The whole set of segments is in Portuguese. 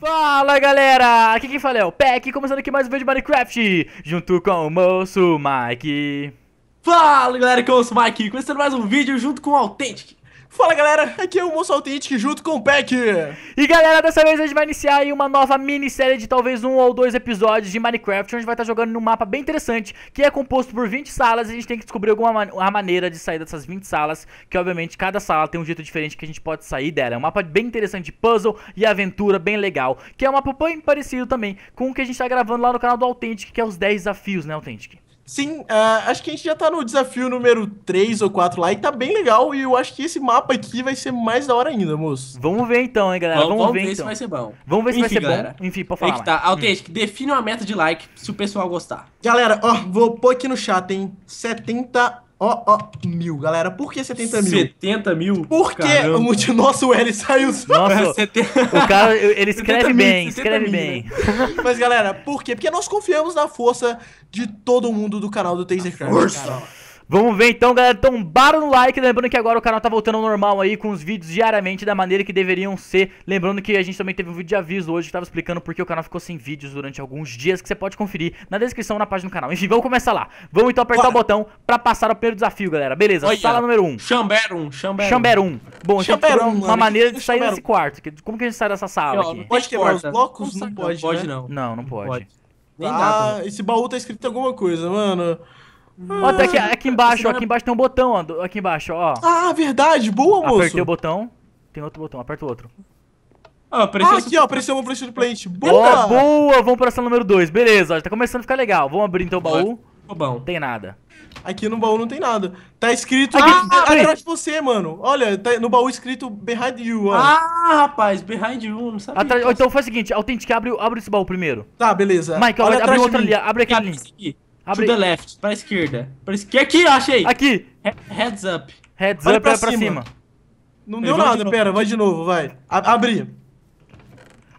Fala galera, aqui quem fala é o Peck, começando aqui mais um vídeo de Minecraft, junto com o moço Mike. Fala galera, que eu sou o Mike, começando mais um vídeo junto com o Authentic. Fala galera, aqui é o Moço Authentic junto com o Peck. E galera, dessa vez a gente vai iniciar aí uma nova minissérie de talvez um ou dois episódios de Minecraft, onde a gente vai estar tá jogando num mapa bem interessante, que é composto por 20 salas e a gente tem que descobrir alguma man maneira de sair dessas 20 salas, que obviamente cada sala tem um jeito diferente que a gente pode sair dela. É um mapa bem interessante de puzzle e aventura, bem legal, que é um mapa bem parecido também com o que a gente está gravando lá no canal do Authentic, que é os 10 desafios, né, Authentic? Sim, uh, acho que a gente já tá no desafio número 3 ou 4 lá e tá bem legal. E eu acho que esse mapa aqui vai ser mais da hora ainda, moço. Vamos ver então, hein, galera. Vamos, vamos ver, ver então. se vai ser bom. Vamos ver se Enfim, vai ser galera. bom. Enfim, pra falar. É que tá. hum. define uma meta de like se o pessoal gostar. Galera, ó, vou pôr aqui no chat, hein. 70 Ó, ó, mil, galera. Por que 70 mil? 70 mil? Por que o nosso L saiu só? Nossa, o cara, ele escreve bem, escreve bem. Né? Mas, galera, por quê? Porque nós confiamos na força de todo mundo do canal do Tasercraft. Força! Cara. Vamos ver então, galera. Então, bora no like. Lembrando que agora o canal tá voltando ao normal aí, com os vídeos diariamente da maneira que deveriam ser. Lembrando que a gente também teve um vídeo de aviso hoje que tava explicando porque o canal ficou sem vídeos durante alguns dias, que você pode conferir na descrição na página do canal. Enfim, vamos começar lá. Vamos então apertar Bora. o botão pra passar o primeiro desafio, galera. Beleza, Olha, sala número 1. Um. Chamberum, Chamberum. Chamberum. Bom, Chamberum, uma mano. maneira de sair desse quarto. Como que a gente sai dessa sala aqui? Pode é quebrar os blocos? Não, não pode, não. Pode, né? não. Não, não pode. pode. Ah, esse baú tá escrito alguma coisa, mano. Ó, até tá aqui, aqui embaixo, ó, aqui embaixo tem um botão, ó, aqui embaixo, ó. Ah, verdade, boa, moço. Apertei o botão, tem outro botão, aperta o outro. Ah, apareceu ah, aqui, ó, apareceu uma pressure Plate. Boa! boa! Vamos pra ação número 2. Beleza, ó, tá começando a ficar legal. Vamos abrir então o baú. Não tem nada. Aqui no baú não tem nada. Tá escrito ah, aqui, ah, atrás de você, mano. Olha, tá no baú escrito Behind You, ó. Ah, rapaz, Behind You, não sabia. Atras... Então faz o seguinte, Authentic, abre, abre esse baú primeiro. Tá, beleza. Mike, abre, abre, outra ali, abre aquele link. Abre. To the left, pra esquerda. Pra esquerda. Aqui, achei! Aqui! He heads up. Heads vai up pra é pra cima. Não deu nada, de pera, vai de novo, vai. A abri.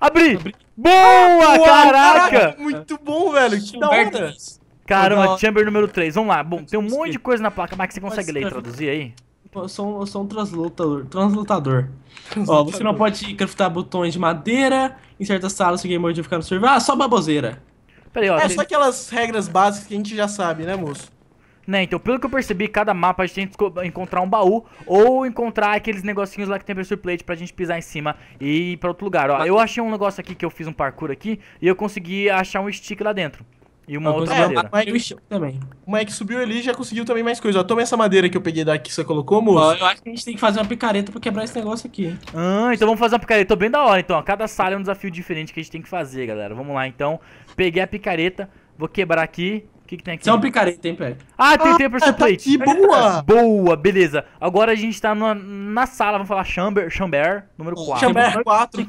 Abri! abri. Boa, ah, boa, caraca! caraca! Muito bom, velho, que da hora. Caramba, Chamber número 3, vamos lá. Bom, tem um monte de coisa na placa, que você consegue ler e é, traduzir aí? Eu sou, eu sou um translutador. Translutador. Ó, você não pode craftar botões de madeira. Em certas salas, o game mode ficar no servidor. Ah, só baboseira ó. É tem... só aquelas regras básicas que a gente já sabe, né, moço? Né, então pelo que eu percebi, cada mapa a gente tem que encontrar um baú ou encontrar aqueles negocinhos lá que tem pressure plate pra gente pisar em cima e ir pra outro lugar. Ó, eu achei um negócio aqui que eu fiz um parkour aqui e eu consegui achar um stick lá dentro. E uma outra madeira. também. O Mike subiu ali e já conseguiu também mais coisa. Ó, toma essa madeira que eu peguei daqui que você colocou, moço. Ó, eu acho que a gente tem que fazer uma picareta pra quebrar esse negócio aqui, Ah, então vamos fazer uma picareta bem da hora, então. Ó, cada sala é um desafio diferente que a gente tem que fazer, galera. Vamos lá, então. Peguei a picareta, vou quebrar aqui. O que, que tem aqui? Isso é uma picareta, hein, Pepe? Ah, tem ah, tempo tá plate. boa! Boa, beleza. Agora a gente tá na, na sala, vamos falar chamber, chamber número 4. Chamber 4.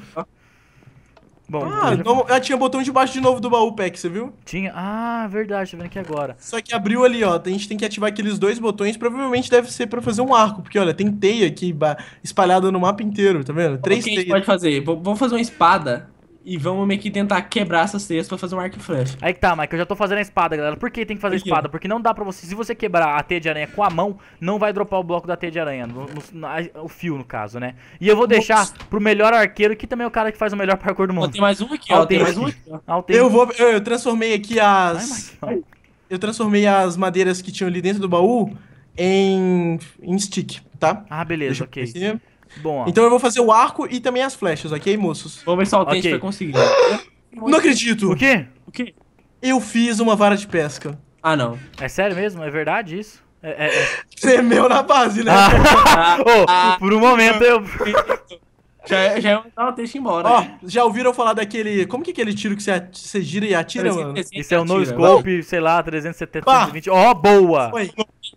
Bom, ah, já... não, tinha botão debaixo de novo do baú pack, você viu? Tinha. Ah, verdade, tá vendo aqui agora. Só que abriu ali, ó. A gente tem que ativar aqueles dois botões. Provavelmente deve ser pra fazer um arco, porque olha, tem teia aqui espalhada no mapa inteiro, tá vendo? Três o que teias. a gente pode fazer? Vamos fazer uma espada. E vamos meio que tentar quebrar essas cestas pra fazer um arco e flecha. Aí que tá, Mike, eu já tô fazendo a espada, galera. Por que tem que fazer a espada? Porque não dá pra você. Se você quebrar a teia de aranha com a mão, não vai dropar o bloco da teia de aranha. No, no, o fio, no caso, né? E eu vou deixar pro melhor arqueiro, que também é o cara que faz o melhor parkour do mundo. Ó, tem mais um aqui, ó. Tem mais um aqui. Eu vou. Eu, eu, transformei aqui as. Ai, Mike, eu transformei as madeiras que tinham ali dentro do baú em, em stick, tá? Ah, beleza, Deixa ok. Bom. Então eu vou fazer o arco e também as flechas, ok, moços? Vamos ver se o okay. vai conseguir. não acredito! O quê? O quê? Eu fiz uma vara de pesca. Ah, não. É sério mesmo? É verdade isso? É, é, é. Tremeu na base, né? Ah, oh, ah, por um momento eu. Já, é, já eu é tava deixa embora. Ó, oh, já ouviram falar daquele. Como que é aquele tiro que você, você gira e atira, mano? esse é um no scope, sei lá, 370, 320. Ó, oh, boa! Foi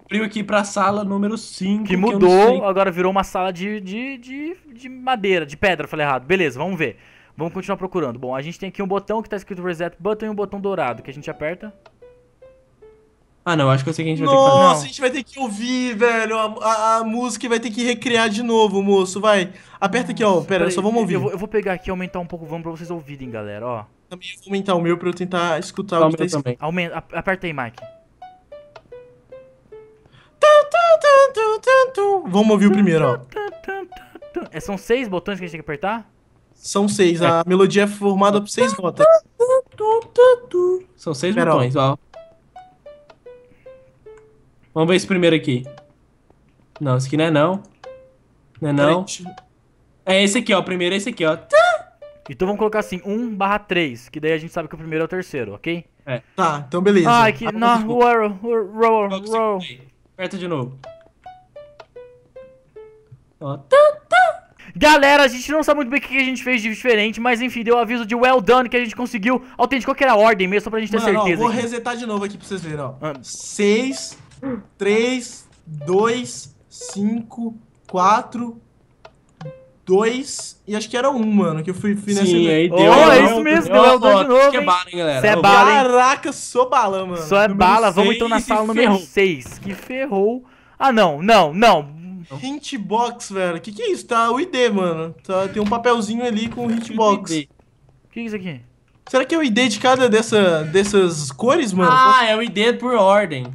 abriu aqui pra sala número 5. Que mudou, que agora virou uma sala de, de, de, de madeira, de pedra, falei errado. Beleza, vamos ver. Vamos continuar procurando. Bom, a gente tem aqui um botão que tá escrito reset button e um botão dourado que a gente aperta. Ah, não, acho que eu sei que a gente vai ter que fazer. Nossa, a gente vai ter que ouvir, velho. A, a, a, música vai ter que recriar de novo, moço. Vai. Aperta aqui, ó. Pera, só vamos ouvir. Eu, eu vou, pegar aqui e aumentar um pouco o volume pra vocês ouvirem, galera, ó. Também vou aumentar o meu pra eu tentar escutar Só o que tá escrito. Aumenta, aperta aí, Mike. Vamos ouvir o primeiro, ó. É, são seis botões que a gente tem que apertar? São seis. A melodia é formada por seis notas. São seis Pera, botões, ó. Vamos ver esse primeiro aqui. Não, esse aqui não é não. Não é não. É esse aqui, ó. O primeiro é esse aqui, ó. Então vamos colocar assim, 1 barra 3, que daí a gente sabe que o primeiro é o terceiro, ok? É. Tá, então beleza. Ai, que... não, roll, roll, roll. Aperta de novo. Ó, tá, tá. Galera, a gente não sabe muito bem o que a gente fez de diferente, mas enfim, deu aviso de well done que a gente conseguiu autêntico que era a ordem mesmo, só pra gente ter certeza. Ó, vou aqui. resetar de novo aqui pra vocês verem, ó. 6, 3, 2, 5, 4, dois e acho que era um, mano, que eu fui, fui nessa. Sim, aí deu. Oh, é isso mesmo, deu Eldon de novo. Que é bala, hein, galera. Cê é bala, hein? Caraca, sou bala, mano. Só é número bala, vamos então na sala número 6, que ferrou. Ah, não, não, não. Então. Hintbox, velho. Que que é isso? Tá o ID, mano. Tá, tem um papelzinho ali com o hintbox. O que é isso aqui? Será que é o ID de cada dessa, dessas cores, mano? Ah, é o ID por ordem.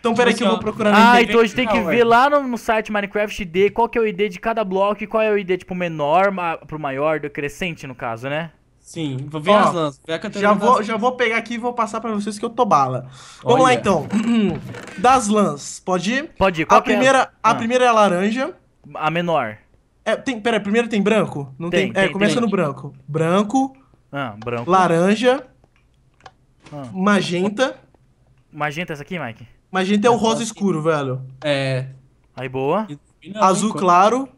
Então, pera aí que eu vou procurar Ah, então a gente tem que ver é. lá no, no site Minecraft ID qual que é o ID de cada bloco e qual é o ID, tipo, menor ma pro maior, do crescente, no caso, né? Sim, vou ver as lãs. já, vou, já vou pegar aqui e vou passar pra vocês que eu tô bala. Vamos lá então. Das lãs, pode ir? Pode ir. Qual a é? primeira, é? a ah. primeira é a laranja. A menor. É, tem, pera, primeiro tem branco? Não tem. tem é, começa tem. no branco. Branco. Ah, branco. Laranja. Ah. Magenta. Magenta é essa aqui, Mike? Magenta é o é, rosa escuro, velho. É. Aí, boa. Azul claro.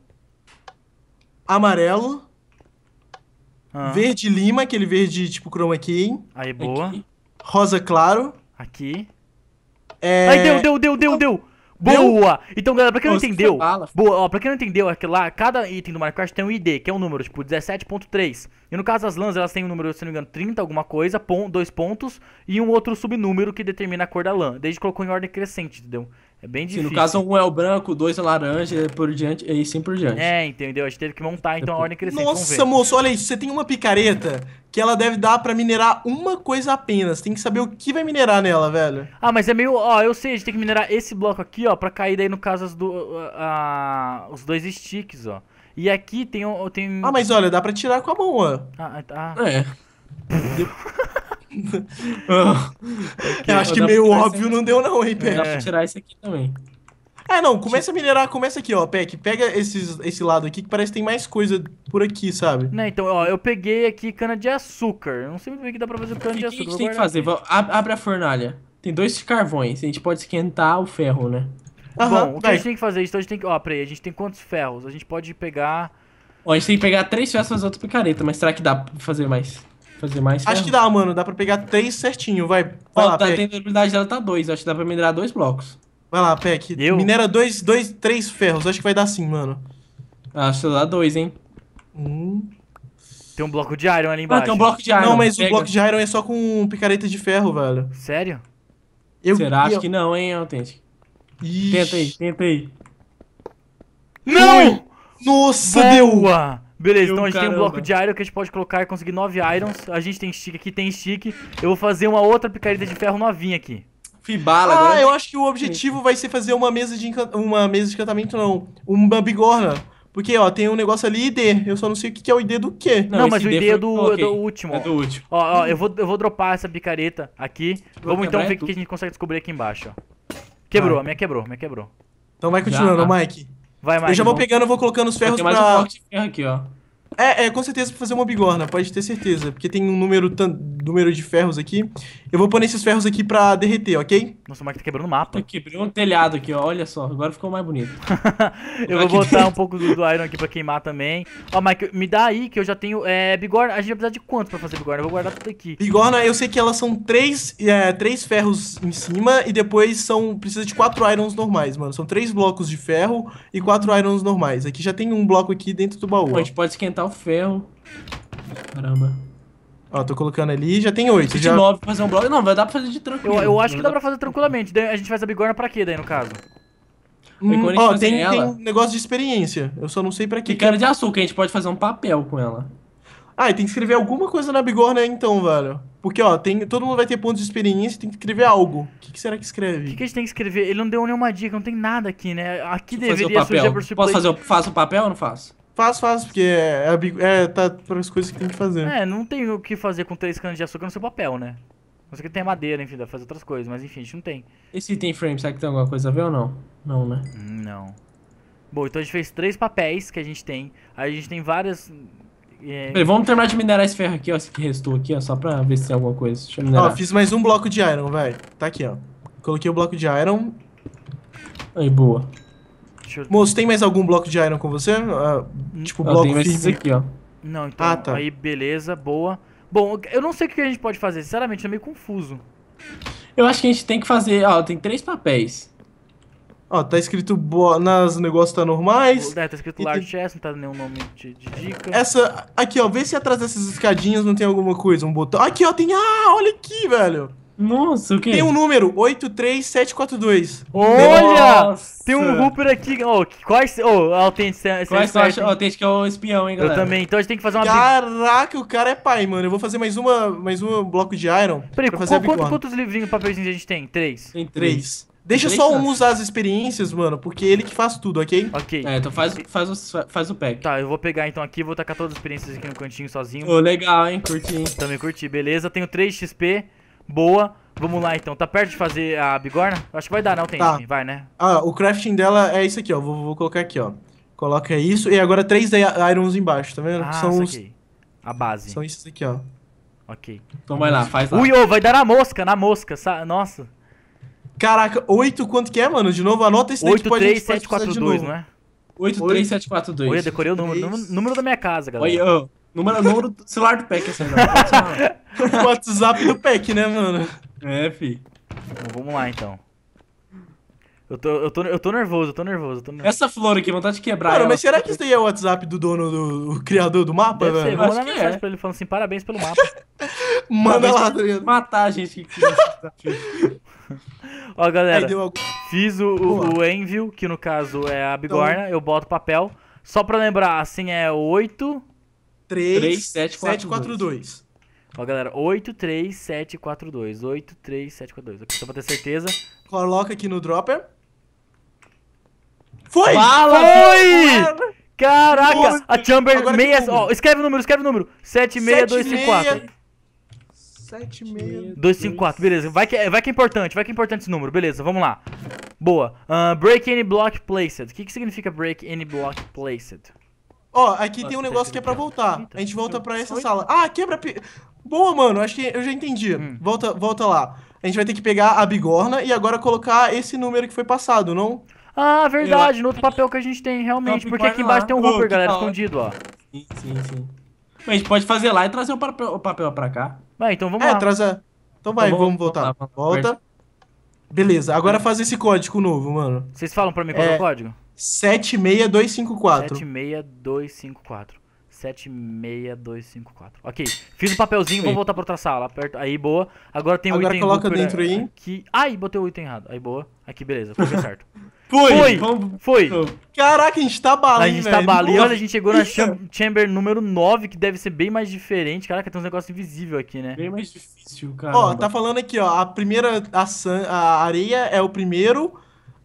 Amarelo. Ah. Verde lima, aquele verde tipo chroma key. Hein? Aí, boa. Aqui. Rosa claro. Aqui. É... Aí, deu, deu, deu, então, deu, deu. Boa! Então, galera, pra quem não entendeu, boa, ó, pra quem não entendeu, é que lá, cada item do Minecraft tem um ID, que é um número, tipo, 17.3. E no caso, das lãs, elas têm um número, se não me engano, 30, alguma coisa, pon, dois pontos, e um outro subnúmero que determina a cor da lã. Desde colocou em ordem crescente, entendeu? É bem difícil. Se no caso um é o branco, dois é laranja, por diante, e assim por diante. É, entendeu? A gente teve que montar então a ordem crescente. Nossa, moço, olha isso. Você tem uma picareta que ela deve dar para minerar uma coisa apenas. Tem que saber o que vai minerar nela, velho. Ah, mas é meio. Ó, eu sei, a gente tem que minerar esse bloco aqui, ó, pra cair daí no caso do, uh, uh, os dois sticks, ó. E aqui tem, tem. Ah, mas olha, dá pra tirar com a mão, ó. Ah, ah. Tá. É. okay. Eu acho que meio óbvio não deu não, hein, Peck? Dá pra tirar esse aqui também. É, não, começa a minerar, começa aqui, ó, Peck. Pega esses, esse lado aqui que parece que tem mais coisa por aqui, sabe? Não, né, então, ó, eu peguei aqui cana-de-açúcar. Não sei muito bem o que dá pra fazer cana-de-açúcar. O que, que a gente tem que fazer? Abre a fornalha. Tem dois carvões, a gente pode esquentar o ferro, né? Aham, Bom, o que daí. a gente tem que fazer? Então a gente tem que. Ó, peraí, a gente tem quantos ferros? A gente pode pegar. Ó, a gente tem que pegar três ferros e fazer outra picareta, mas será que dá pra fazer mais? fazer mais. Acho que dá, mano. Dá pra pegar três certinho, vai. Vai Ó, lá, tá, A durabilidade dela tá dois. Acho que dá pra minerar dois blocos. Vai lá, Peck. Eu? Minera dois, dois, três ferros. Acho que vai dar sim, mano. Acho que dá dois, hein. Um. Tem um bloco de iron ali embaixo. Ah, tem um bloco de iron. Não, mas Pega. o bloco de iron é só com picareta de ferro, velho. Sério? Eu, Será? Eu... Acho que não, hein, autêntico. Tenta aí, tenta aí. Não! Nossa, Boa! deu! Beleza, então a gente caramba. tem um bloco de iron que a gente pode colocar e conseguir 9 irons. A gente tem stick aqui, tem stick. Eu vou fazer uma outra picareta de ferro novinha aqui. Fibala, ah, agora... eu acho que o objetivo vai ser fazer uma mesa de uma mesa de encantamento não, uma bigorna. Porque, ó, tem um negócio ali ID. Eu só não sei o que é o ID do quê. Não, não mas o ID, é foi... é, do, okay. é do último. É do último. Ó, ó eu, vou, eu vou dropar essa picareta aqui. Vou Vamos então ver o que a gente consegue descobrir aqui embaixo, ó. Quebrou, ah. a minha quebrou, a minha quebrou. Então vai continuando, Já, tá. Mike. Vai, mais Eu já vou pegando, eu vou colocando os ferros Tem mais pra... um forte de ferro aqui, ó. É, é, com certeza pra fazer uma bigorna, pode ter certeza. Porque tem um número tão número de ferros aqui. Eu vou pôr esses ferros aqui pra derreter, ok? Nossa, o Mike tá quebrando o mapa. Tá quebrou um telhado aqui, ó. Olha só, agora ficou mais bonito. eu vou botar um pouco do, do, iron aqui pra queimar também. Ó, Mike, me dá aí que eu já tenho é, bigorna. A gente vai precisar de quanto pra fazer bigorna? Eu vou guardar tudo aqui. Bigorna, eu sei que elas são três, é, três ferros em cima e depois são... Precisa de quatro irons normais, mano. São três blocos de ferro e quatro irons normais. Aqui já tem um bloco aqui dentro do baú. Pô, a gente pode esquentar o ferro. Caramba. Ó, tô colocando ali, já tem oito. Já... pra fazer um bloco. Não, vai dar pra fazer de tranquilo. Eu, eu acho que dá pra fazer tranquilamente. Daí a gente faz a bigorna pra quê daí, no caso? Hum, ó, tem, tem negócio de experiência. Eu só não sei pra quê. Que cara de açúcar, a gente pode fazer um papel com ela. Ah, e tem que escrever alguma coisa na bigorna aí, então, velho. Porque, ó, tem, todo mundo vai ter pontos de experiência e tem que escrever algo. O que, que será que escreve O que, que a gente tem que escrever? Ele não deu nenhuma dica, não tem nada aqui, né? Aqui deveria fazer o surgir papel. por Posso fazer, o- faço o papel ou não faço? Faz, faz, porque é, é, é tá para as coisas que tem que fazer. É, não tem o que fazer com três canos de açúcar no seu papel, né? Não sei que tem madeira, enfim, dá pra fazer outras coisas, mas enfim, a gente não tem. Esse tem frame, será que tem alguma coisa a ver ou não? Não, né? Hum, não. Bom, então a gente fez três papéis que a gente tem. Aí a gente tem várias. É... Peraí, vamos terminar de minerar esse ferro aqui, ó, esse que restou aqui, ó, só pra ver se tem alguma coisa. Deixa eu minerar. Ó, fiz mais um bloco de iron, vai. Tá aqui, ó. Coloquei o bloco de iron. Aí, boa. Eu... Moço, tem mais algum bloco de iron com você? Uh, tipo, eu bloco firme? aqui, ó. Não, então, ah, tá. aí beleza, boa. Bom, eu não sei o que a gente pode fazer, sinceramente, é meio confuso. Eu acho que a gente tem que fazer, ó, tem três papéis. Ó, tá escrito boa, nas negócios tá normais. É, tá escrito large tem... chest, não tá nenhum nome de, de, dica. Essa, aqui ó, vê se atrás dessas escadinhas não tem alguma coisa, um botão. Aqui ó, tem, ah, olha aqui, velho. Nossa, o quê? Tem um número, 83742. Olha! Nossa. Tem um Hooper aqui. Oh, quais. Oh, autêntica. Quais tu acha? Autêntica é o espião, hein, galera? Eu também. Então a gente tem que fazer uma. Caraca, o cara é pai, mano. Eu vou fazer mais uma, mais um bloco de Iron. Peraí, pra fazer um quantos livrinhos, papelzinhos a gente tem? Três. Tem três. Deixa só um usar as experiências, mano, porque ele que faz tudo, ok? Ok. É, então faz, faz, o, faz o pack. Tá, eu vou pegar então aqui, vou tacar todas as experiências aqui no cantinho sozinho. Ô, oh, legal, hein? Curti. Também curti, beleza. Tenho 3 XP. Boa. Vamos lá então. Tá perto de fazer a bigorna? Acho que vai dar, não, tem. Tá. Vai, né? Ah, o crafting dela é isso aqui, ó. Vou, vou colocar aqui, ó. Coloca isso. E agora três irons embaixo, tá vendo? Ah, São os... A base. São esses aqui, ó. Ok. Então vai lá, faz lá. Ui, oh, vai dar na mosca, na mosca. Sa... Nossa. Caraca, 8 quanto que é, mano? De novo, anota esse 8, 3, 7, 4, 2, não é? 83742. Olha, decorei o número, número, número da minha casa, galera. Oi, oh. Número, número do celular do PEC, essa é O WhatsApp do PEC, né, mano? É, fi. Bom, vamos lá, então. Eu tô, eu, tô, eu tô nervoso, eu tô nervoso, eu tô nervoso. Essa flor aqui, vontade de quebrar. Cara, ela. mas será que isso daí é o WhatsApp do dono, do o criador do mapa, Deve velho? Ser, eu vou mensagem é. pra ele falando assim, parabéns pelo mapa. Manda lá, tá Adriano. Matar a gente que Ó, galera, algum... fiz o, o, o, Envil, que no caso é a então. bigorna, então... eu boto papel. Só pra lembrar, assim, é 8... 33742. Ó, galera, 83742. 83742. Aqui só pra ter certeza. Coloca aqui no dropper. Foi! Fala, foi! Caraca! Nossa, a Chamber 6. É ó, escreve o número, escreve o número. 76254. 76254, beleza. Vai que, é, vai que é importante, vai que é importante esse número, beleza, vamos lá. Boa. Uh, break any block placed. O que, que significa break any block placed? Ó, aqui Nossa, tem um negócio que é pra voltar. Eita, a gente volta pra essa sala. Ah, quebra... Pe... Boa, mano, acho que eu já entendi. Hum. Volta, volta lá. A gente vai ter que pegar a bigorna e agora colocar esse número que foi passado, não? Ah, verdade, no outro papel que a gente tem, realmente. porque aqui embaixo lá. tem um Hooper, oh, galera, tal. escondido, ó. Sim, sim, sim. Mas a gente pode fazer lá e trazer o papel, o papel pra cá. Vai, então vamos é, lá. Trazer... Então vai, então, vamos, voltar. Vamos lá, vamos volta. Beleza, agora faz esse código novo, mano. Vocês falam pra mim qual é o é. código? 76254. 76254. 76254. Ok, fiz o papelzinho, vou voltar pra outra sala. Aperto, aí, boa. Agora tem o Agora item coloca Hooper né? dentro aí. Aqui. Ai, botei o item errado. Aí, boa. Aqui, beleza, foi certo. Foi! Foi! Vamos... Foi! Caraca, a gente tá bala, A gente tá bala. E olha, a gente chegou na Chamber número 9, que deve ser bem mais diferente. Caraca, tem uns negócios invisíveis aqui, né? Bem mais difícil, cara. Ó, tá falando aqui, ó. A primeira. A, san, a areia é o primeiro.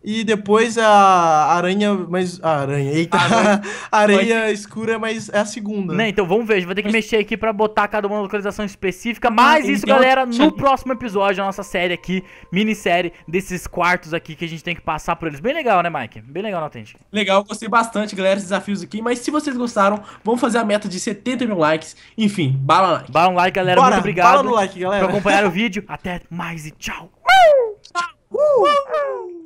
E depois a aranha, mas. A aranha, eita. Aranha. areia ter... escura, mas é a segunda. Né, então vamos ver. Vou ter que mas... mexer aqui para botar cada uma localização específica. Mas ah, isso, então... galera, no próximo episódio, da nossa série aqui, minissérie desses quartos aqui que a gente tem que passar por eles. Bem legal, né, Mike? Bem legal na Authentic. Legal, gostei bastante, galera, esses desafios aqui. Mas se vocês gostaram, vamos fazer a meta de 70 mil likes. Enfim, bala like. Bala um like, galera. Bora, muito obrigado. Bala no like, galera. Por acompanhar o vídeo. Até mais e tchau. Uh! Uh!